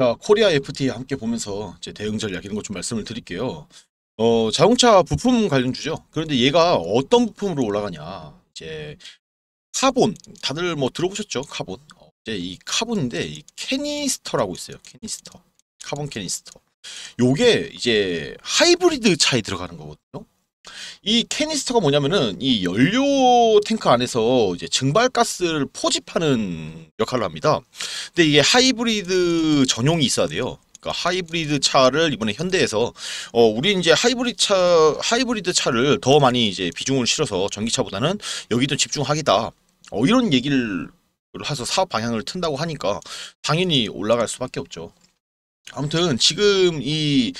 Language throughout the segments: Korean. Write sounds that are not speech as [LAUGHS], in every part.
자, 코리아 f t 함께 보면서 제 대응 전략 이런 것 좀 말씀을 드릴게요. 어, 자동차 부품 관련주죠. 그런데 얘가 어떤 부품으로 올라가냐. 이제 카본, 다들 뭐 들어보셨죠? 카본. 어, 이제 이 카본인데 이 캐니스터라고 있어요. 캐니스터. 카본 캐니스터. 요게 이제 하이브리드 차에 들어가는 거거든요. 이 캐니스터가 뭐냐면은 이 연료 탱크 안에서 이제 증발가스를 포집하는 역할을 합니다. 근데 이게 하이브리드 전용이 있어야 돼요. 그러니까 하이브리드 차를 이번에 현대에서 어 우리 이제 하이브리드 차 하이브리드 차를 더 많이 이제 비중을 실어서 전기차보다는 여기도 집중하겠다. 어 이런 얘기를 해서 사업 방향을 튼다고 하니까 당연히 올라갈 수밖에 없죠. 아무튼 지금 이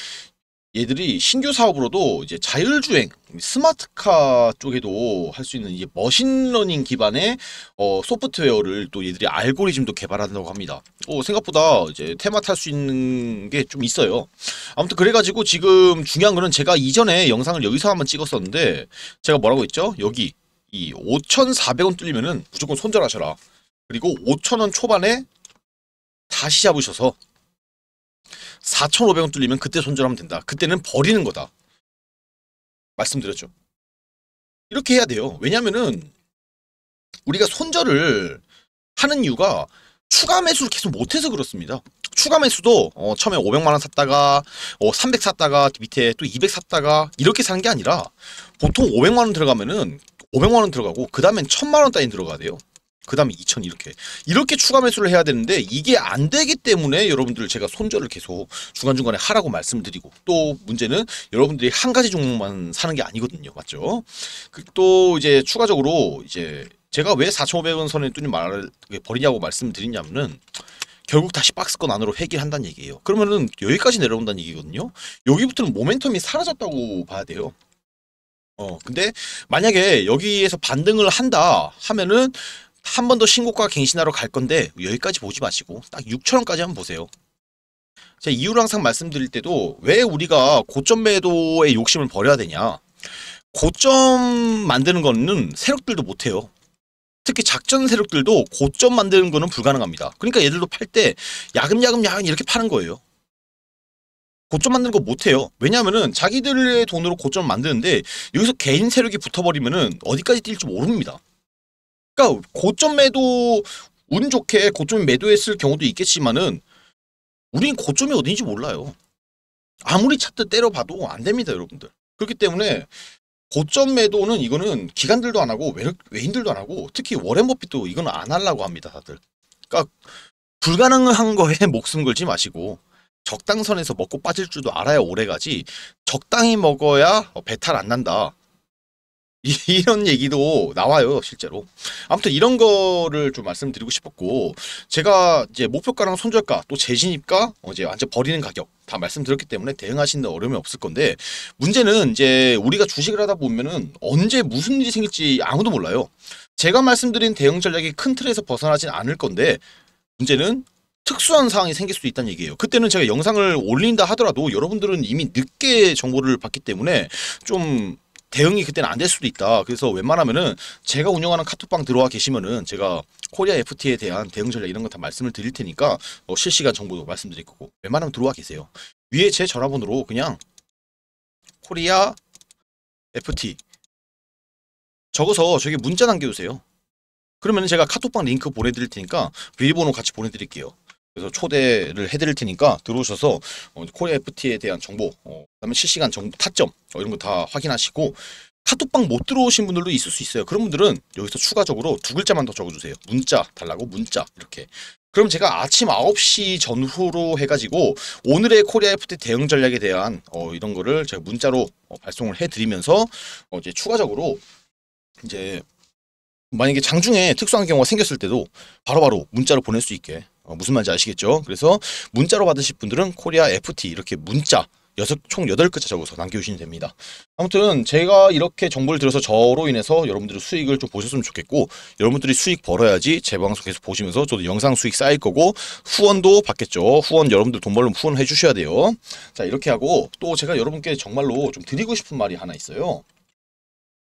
얘들이 신규 사업으로도 이제 자율주행, 스마트카 쪽에도 할 수 있는 이제 머신러닝 기반의 어, 소프트웨어를 또 얘들이 알고리즘도 개발한다고 합니다. 어, 생각보다 이제 테마 탈 수 있는 게 좀 있어요. 아무튼 그래가지고 지금 중요한 거는 제가 이전에 영상을 여기서 한번 찍었었는데 제가 뭐라고 했죠? 여기 이 5,400원 뚫리면은 무조건 손절하셔라. 그리고 5,000원 초반에 다시 잡으셔서 4,500원 뚫리면 그때 손절하면 된다. 그때는 버리는 거다. 말씀드렸죠. 이렇게 해야 돼요. 왜냐면은 우리가 손절을 하는 이유가 추가 매수를 계속 못해서 그렇습니다. 추가 매수도 어, 처음에 500만원 샀다가 어, 300 샀다가 밑에 또 200 샀다가 이렇게 사는 게 아니라 보통 500만원 들어가면은 500만원 들어가고 그 다음엔 1000만원 따위 들어가야 돼요. 그 다음에 2 0 이렇게 이렇게 추가 매수를 해야 되는데 이게 안 되기 때문에 여러분들 제가 손절을 계속 중간중간에 하라고 말씀드리고 또 문제는 여러분들이 한 가지 종목만 사는 게 아니거든요 맞죠 그 또 이제 추가적으로 이제 제가 왜 4,500원 선에 뚫린 말을 버리냐고 말씀드리냐면은 결국 다시 박스권 안으로 회귀한다는 얘기예요. 그러면은 여기까지 내려온다는 얘기거든요. 여기부터는 모멘텀이 사라졌다고 봐야 돼요. 어 근데 만약에 여기에서 반등을 한다 하면은 한번더 신고가 갱신하러 갈 건데 여기까지 보지 마시고 딱 6천원까지 한번 보세요. 제 이유를 항상 말씀드릴 때도 왜 우리가 고점 매도의 욕심을 버려야 되냐 고점 만드는 거는 세력들도 못해요. 특히 작전 세력들도 고점 만드는 거는 불가능합니다. 그러니까 얘들도 팔 때 야금야금 야금 이렇게 파는 거예요. 고점 만드는 거 못해요. 왜냐하면 자기들의 돈으로 고점 만드는데 여기서 개인 세력이 붙어버리면 어디까지 뛸지 모릅니다. 그러니까 고점 매도 운 좋게 고점 매도했을 경우도 있겠지만은 우린 고점이 어딘지 몰라요. 아무리 차트 때려봐도 안 됩니다, 여러분들. 그렇기 때문에 고점 매도는 이거는 기관들도 안 하고 외인들도 안 하고 특히 워렌 버핏도 이건 안 하려고 합니다, 다들. 그러니까 불가능한 거에 [LAUGHS] 목숨 걸지 마시고 적당선에서 먹고 빠질 줄도 알아야 오래 가지 적당히 먹어야 어, 배탈 안 난다. 이런 얘기도 나와요 실제로 아무튼 이런 거를 좀 말씀드리고 싶었고 제가 이제 목표가랑 손절가 또 재진입가 어, 이제 완전 버리는 가격 다 말씀드렸기 때문에 대응하시는 어려움이 없을 건데 문제는 이제 우리가 주식을 하다 보면은 언제 무슨 일이 생길지 아무도 몰라요 제가 말씀드린 대응 전략이 큰 틀에서 벗어나진 않을 건데 문제는 특수한 상황이 생길 수도 있다는 얘기예요. 그때는 제가 영상을 올린다 하더라도 여러분들은 이미 늦게 정보를 받기 때문에 좀 대응이 그때는 안 될 수도 있다. 그래서 웬만하면은 제가 운영하는 카톡방 들어와 계시면은 제가 코리아 FT에 대한 대응 전략 이런 거 다 말씀을 드릴 테니까 어, 실시간 정보도 말씀드릴 거고 웬만하면 들어와 계세요. 위에 제 전화번호로 그냥 코리아 FT 적어서 저기 문자 남겨주세요. 그러면 제가 카톡방 링크 보내드릴 테니까 비밀번호 같이 보내드릴게요. 그래서 초대를 해드릴 테니까 들어오셔서 어, 코리아 FT에 대한 정보, 어, 그다음에 실시간 정보 타점 어, 이런 거 다 확인하시고 카톡방 못 들어오신 분들도 있을 수 있어요. 그런 분들은 여기서 추가적으로 두 글자만 더 적어주세요. 문자 달라고 문자 이렇게. 그럼 제가 아침 9시 전후로 해가지고 오늘의 코리아 FT 대응 전략에 대한 어, 이런 거를 제가 문자로 어, 발송을 해드리면서 어, 이제 추가적으로 이제 만약에 장중에 특수한 경우가 생겼을 때도 바로바로 바로 문자로 보낼 수 있게 어, 무슨 말인지 아시겠죠? 그래서 문자로 받으실 분들은 코리아 FT 이렇게 문자 여섯 총 여덟 글자 적어서 남겨주시면 됩니다. 아무튼 제가 이렇게 정보를 들어서 저로 인해서 여러분들이 수익을 좀 보셨으면 좋겠고 여러분들이 수익 벌어야지 제 방송 계속 보시면서 저도 영상 수익 쌓일 거고 후원도 받겠죠. 후원 여러분들 돈 벌면 후원해 주셔야 돼요. 자 이렇게 하고 또 제가 여러분께 정말로 좀 드리고 싶은 말이 하나 있어요.